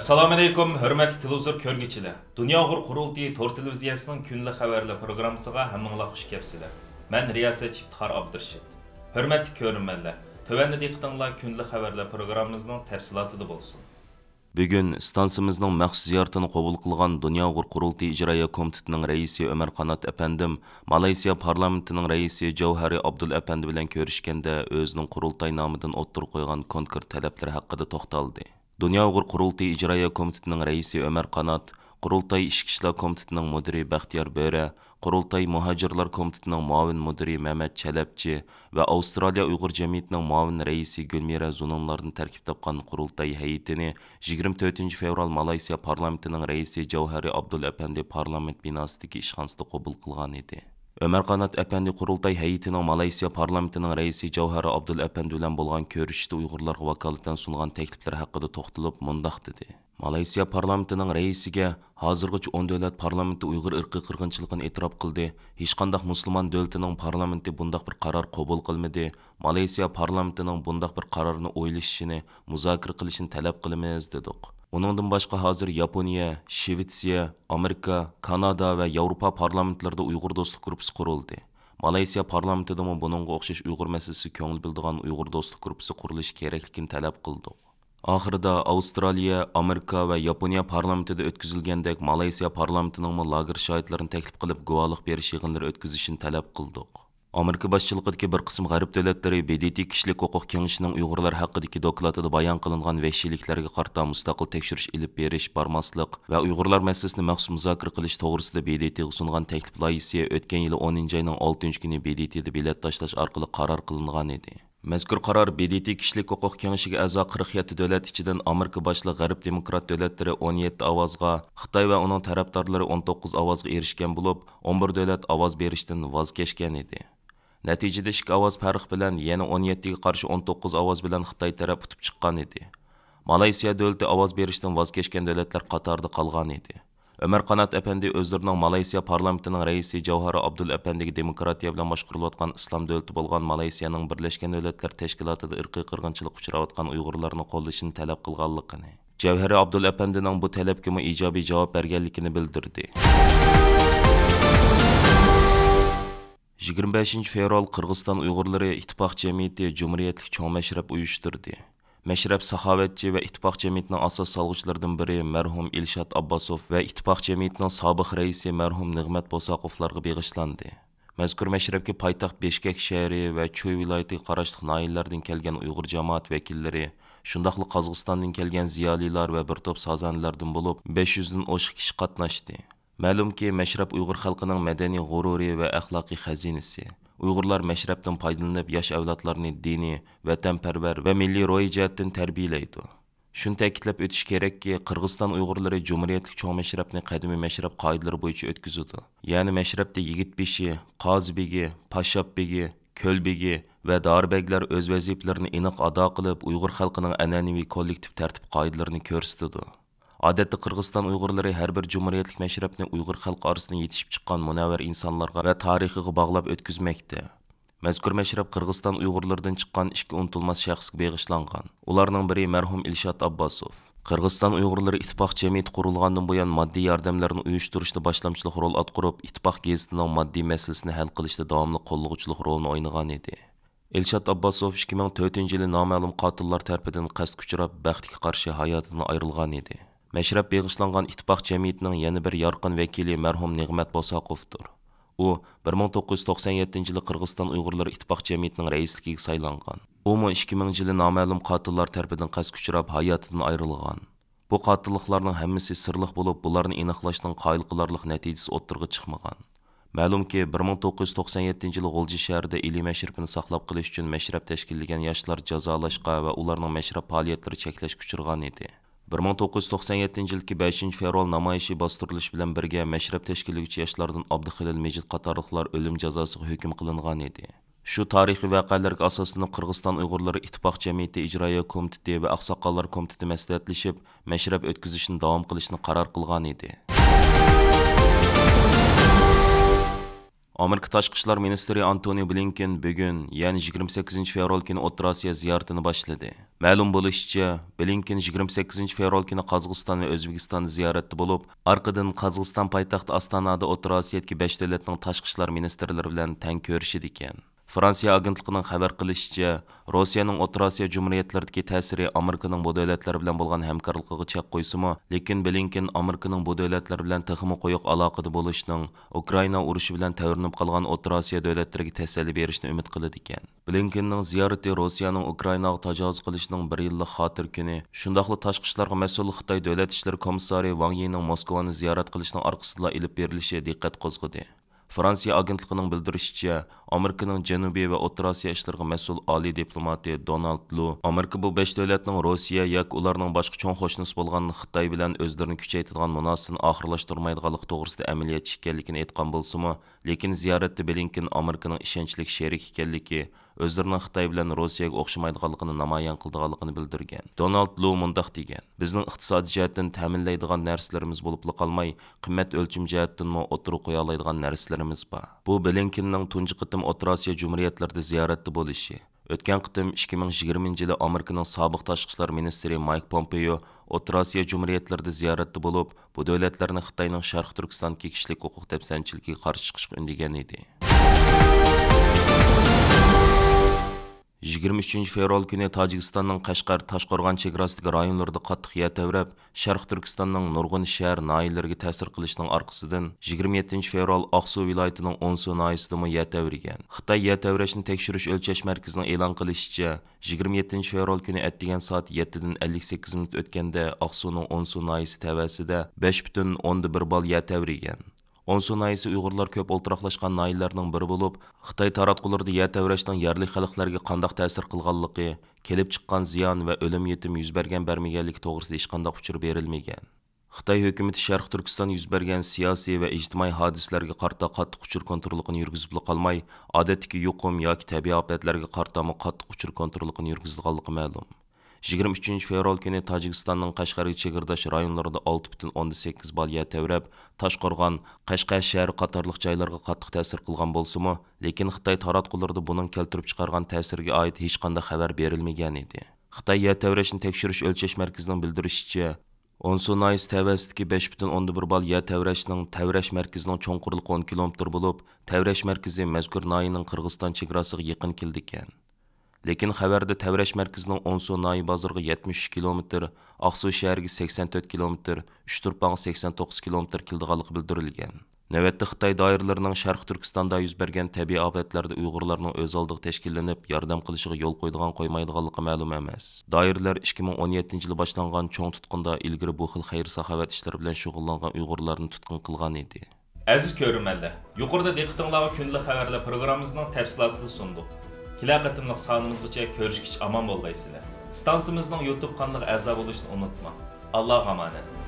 assalomu alaykum hurmatli televizor ko'rguchilar dunyo g'ur qurultiyi to'r televiziyasining kunlik xabarlar programmasiga hammanglar xush kelibsizlar man riyosat ibtihor abdirshid hurmatli ko'rinmanlar tovanni diqtinglar kunlik xabarlar programmamizning tafsilotida bo'lsin bugun stansiyamizning maxsus ziyoratini qabul qilgan dunyo g'ur qurultiyi ijroiya komitetining raisi umar qanot apandim Malaysiya parlamentining raisi javhari abdul apandi bilan ko'rishganda o'zining qurultoy nomidan o'ttirib qo'ygan konkret talablar haqida to'xtaldi Дүния ұғыр Құрылтай ижрая комитетінің рейсі Өмір Қанат, Құрылтай ішкі ішлер комитетінің мүдірі Бәқтияр Бөрі, Құрылтай Мұхаджирлар комитетінің муавин мүдірі Мәмәт Чәләпчі ва Австралия Уйғур жәмиятінің муавин рәйісі Гүлмира Зунунлардың тәркиб тапқан Құрылтай һәйетіне 24 феврал Малайзия парламентінің рейсі Жауһари Абдул әпәнди парламент бинасыдагы ишханасында қабыл қылған еді. Ömer Kanat Efendi Kurultay heyetinin Malaysiya parlamentinin raisi Cavhara Abdul Efendi bilen bolğan görüşte Uygurlarga vakaleten sunğan teklifler haqqında toxtılıp mundaq dedi. Малайзия парламентінің рейсіге азырғы үш он дөләт парламенті ұйғыр үркі қырғыншылығын етірап қылды. Ешқандақ мұсылман дөлтінің парламенті бұндақ бір қарар қобыл қылмеді. Малайзия парламентінің бұндақ бір қарарыны ойлы ішіне мұзакір қылышын тәләп қылымез дедік. Оныңдың башқа ғазір Япония, Шевіция, Америка, Канада вә Европа парламентлерді ұйғыр достық күріпіс құрылды. Малайзия парламенті дұмы бұныңғы оқшеш ұйғыр мәсісі көңіл білдіған ұйғыр достық күріпісі құрылыш кереклікін тәләп қылдық акырда австралия америка ва япония парламентида өткүзүлгәндәк малайзия парламентыныңмы лагер шаһитларын тәклиф кылып гувалык бериш йыгынлары өткүзүшен талап кылдык Америка башчылыгындагы бир кысым гарип дәүләтләре БДТ кишлек хукук кеңешенең уйгырлар хакындагы докладында баян кылынган вәхшилекләргә карта мустакыл текшерүш илеп бериш бармаслык ва уйгырлар мәсьәлесен махсус музакир кылыш тогрысында БДТ сунган тәклиф лайисе өткән ел 10 айның 6 көне БДТдә билет ташлаш аркылы карар кылынган иде. Мәскүр қарар BDT кішілік құқық кеңішігі әза 47 дөләт ішіден Америка башлы ғаріп демократ дөләттірі 17 авазға, Қытай ва оның тәрәптарлары 19 авазға ерішкен болып, 11 дөләт аваз беріштін ваз кешкен еді. Нәтижеде шық аваз пәріқ білән, ені 17-ге қаршы 19 аваз білән Қытай тәрәп ұтып шыққан еді. Малайсия дөлті аваз беріштін ваз кешкен дөләтлер қатарды қалған еді өмір қанат әпенді өздерінің малайзия парламентінің рәйісі жауһары абдул әпендіге демократия білән башқарылып жатқан ислам дәүләте болған малайзияның бірлескен дәүләтләр тәшкилатыда ирқи қырғынчылық ұшырап жатқан ұйғырларның қолдашын тәләп қылғанлығын жәуһәрі абдул әпендінің бұл тәләпкемі ижаби жауап бергенлігін білдірді 25 февраль Кыргызстан уйгурлары иттифак жамияты жумуриятлык чоң мәшрәп Məşrəb Səxavətçi və İttifaq Cəmiyyətinin əsas salğıçılarından biri mərhum İlşad Abbasov və İttifaq Cəmiyyətinin sabiq rəisi mərhum Niğmət Bosakovlarga bağışlandı. Мәзкур мәшрәпкә пайтахт Бешкәк шәһәре ва Чуй вилаяты карашлык наиллардан килгән уйгыр җәмәгать вәкилләре, шундыйлы Казакъстандан килгән зиялилар ва бер топ сазанлардан булып 500 дан ошык кеше катнашты. Мәлумки, мәшрәп уйгыр халкының мәдәни гурури ва әхлакый хәзинәсе. Uyg'urlar mashrabdan foydalanib yosh avlodlarni diniy, vatanparvar va milliy ro'y jihatdan tarbiyalaydi. Shuni ta'kidlab o'tish kerakki, Qirg'iziston Uyg'urlari Jumuriyatlik cho'ng mashrabni qadimiy mashrab qoidalari bo'yicha o'tkazadi. Ya'ni mashrabda yigit beshi, qoz begi, pashob begi, ko'l begi va dorbeglar o'z vazifalarini aniq ado qilib, Uyg'ur xalqining an'anaviy kollektiv tartib qoidalarini ko'rsatadi. Адәтте Кыргызстан уйгырлары һәр бер җумһуриятьлек мәшрәпне уйгыр халкы арасында yetişip чыккан мөнәвәр инсанларга ва тарихыга баглап өткизмәктә. Мәзкур мәшрәп Кыргызстан уйгырлардан чыккан ике унтылмас шәхескә багышланган. Уларның бире мәрхүм Илшат Аббасов. Кыргызстан уйгырлары иттифак җәмгыяте курылгандан буян матди ярдәмләрне уйыштырышта башламчылык роль аткарып, иттифак гезитенең матди мәсьәләсен хәл кылышта дәвамлы коллыгычлык ролен ойныган иде. Elşad Abbasov 2004-cü il naməlum qatillər tərəfindən qəsd küçürəb bəxtlik qarşı həyatından ayrılğan idi. Мәшрәп бегышланган иттифак җәмгыятенең яңа бер яркын вәкиле мәрхүм Нигъмәт Босаковдыр. У 1997 елы Кыргызстан уйгырлар иттифак җәмгыятенең рәислигегә сайланган. У 2000 елы намәлум катыллар тарафыдан каск күчрәп хаятыдан айрылган. Бу катыллыкларның һәммәсе сырлык булып, буларны аныклашның кайыл кыларлык нәтиҗәсе оттырга чыкмаган. Мәлумки 1997 жылы Голжи шәһәрендә илий мәшрәпне саклап калыш өчен мәшрәп тәшкилләгән яшьләр җәзалашка ва уларның мәшрәп фәалиятләре чәкләш күчергән иде. bir ming to'qqiz yuz to'qson yettinchi yilgi beshinchi fevral namoyishi bostirilishi bilan birga mashrab tashkillovchi yoshlardan abduhalil mejid qatorliqlar o'lim jazosiga hukm qilingan edi shu tarixiy voqealarga asoslanib qirg'iziston uyg'urlari ittifoq jamiyati ijroiya komiteti va oqsoqollar komiteti maslahatlashib mashrab o'tkazishni davom qilishni qaror qilgan edi Amerika Taşkışlar ishlar Antonio Blinken bugün, ya'ni 28 fevral kuni O'rta Rossiya ziyoratini boshladi. Ma'lum Blinken 28 fevral kuni Qozog'iston va O'zbekiston ziyoratda bo'lib, orqadan Qozog'iston poytaxti Ostonada O'rta Rossiyadagi 5 davlatning tashqi ishlar ministrlari bilan tang ko'rishidi Франция агентлігінің хабар қылышыча, Россияның отрасия Азия жүміриятлердікі тәсірі Американың бұ білен болған хәмкарлықығы чәк қойсымы, лекен Блинкен Американың бұ дәулетлер білен тықымы қойық алақыды болышының Украина ұрышы білен тәуірініп қалған отрасия Азия дәулетлерге тәсәлі берішіні үміт қылды екен. Блинкеннің зияраты Россияның Украинаға тажауыз қылышының бір yillik xatir күні, shundoqli tashqi ishlarga mas'ul xitoy davlat ishlari komissari vang yinning moskvani ziyorat qilishning orqasida ilib berilishi diqqat qo'zg'adi франция агентлигинин билдиришичә американын жанубий ва o'rta osiyo ishlariga mas'ul oliy diplomati donald lu amerika bu besh davlatning rossiya yoki ularning boshqa cho'ng qo'shnisi bo'lgan xitoy bilan o'zlarini kuchaytirgan munosabatni oxirlashtirmaydiganligi to'g'risida amaliyatchi ekanligini aytgan bo'lsimi lekin ziyoratda blinkin Американың ishonchli sherik ekanligi өздерінің xitoy bilan rossiyaga o'xshamaydiganligini namoyon qildiganligini bildirgan donald lu mundaq degan bizning iqtisodiy jihatdan ta'minlaydigan narsalarimiz bo'lib qimmat o'lchim jihatdanmi narsalar ниетлеріміз ба? Бұл Беленкиннің тұнжы қытым отрасия жүміретлерді зияратты бол іші. Өткен қытым 2020 жылы Американың сабық ташқышылар министері Майк Помпео отрасия жүміретлерді зияратты болып, бұл дөйлетлерінің Қытайның Шарқ Түркістан кекішілік оқуқ тәпсәншілікі қаршықшық үндеген еді. 23 феврал күні Таджикстанның Қашқар, Ташқорған шекарасыдагы районларда қаттық я тәврәп, Шарқ Түркістанның нұрғын шәһәр наилерге тәсір қылышының арқасыдан 27 феврал Ақсу вилайатының 10 наисыдымы я тәвриген. Қытай я тәврешін текшіріш өлчеш мәркізінің елан қылышыча 27 феврал күні әттеген саат 7-ден 58 минут өткенде Ақсуның 10 наисі тәвәсіде 5 бүтін 11 бал я тәвриген. Онсу найсы уйгырлар көп олтырақлашқан найыларның бірі болып, Қытай таратқыларды я тәуірәштің ярлы халықларға қандақ тәсір қылғанлығы, келіп шыққан зиян ва өлім етім yüz берген бәрмегенлік тоғырсыда ешқандақ ұшыр берілмеген. Қытай үкіметі Шарқ Түркістан yüz берген саяси ва ijtimoiy hadislarga qarta qattiq uchur kontrolligini yurgizib qolmay, odatdagi yuqum yoki tabiiy ofatlarga qarta qattiq uchur kontrolligini yurgizilganligi ma'lum. 23 fevral күні Тажикстанның Қашқарғы чегірдаш районларында 6,8 балия тәурәп, Ташқорған, Қашқа шәһәр қатарлық жайларға қаттық тәсір қылған болсымы, лекен Қытай таратқыларды бұның келтіріп шығарған тәсірге айт ешқандай хабар берілмеген еді. Қытай я тәврәшін тәкшіріш өлчеш мәркізінің білдірішчі, Onsunayis təvəssüdəki 5,11 bal ya Təvrəşinin Təvrəş mərkəzinin çonqurluğu 10 kilometr olub, Təvrəş mərkəzi məzkur nayının Qırğızstan çegrasına yaxın kildikən. lekin xabarda tavrash markazining onso noyi bozorga 73 kilometr oqsuv shahriga 84 kilometr uchturpanga 89 kilometr keldiganligi bildirilgan navbatda xitoy doiralarining sharq turkistonda yuz bergan tabiiy ofatlarda uyg'urlarning o'z oldiga tashkillanib yordam qilishiga yo'l qo'ydigan qo'ymaydiganligi ma'lum emas doiralar 2017 yili boshlangan cho'ng tutqunda ilgari bu xil xayr saxovat ishlari bilan shug'ullangan uyg'urlarni tutqun qilgan edi aziz ko'rmanlar yuqorida diqqatinglarga kunlik xabarlar programmamizning tafsilotini sundiq Килә кытымлык санымызгыча көрүшкүч аман болбайсыңар. Стансымыздын YouTube каналына аза болушун Аллаға Аллага аманат.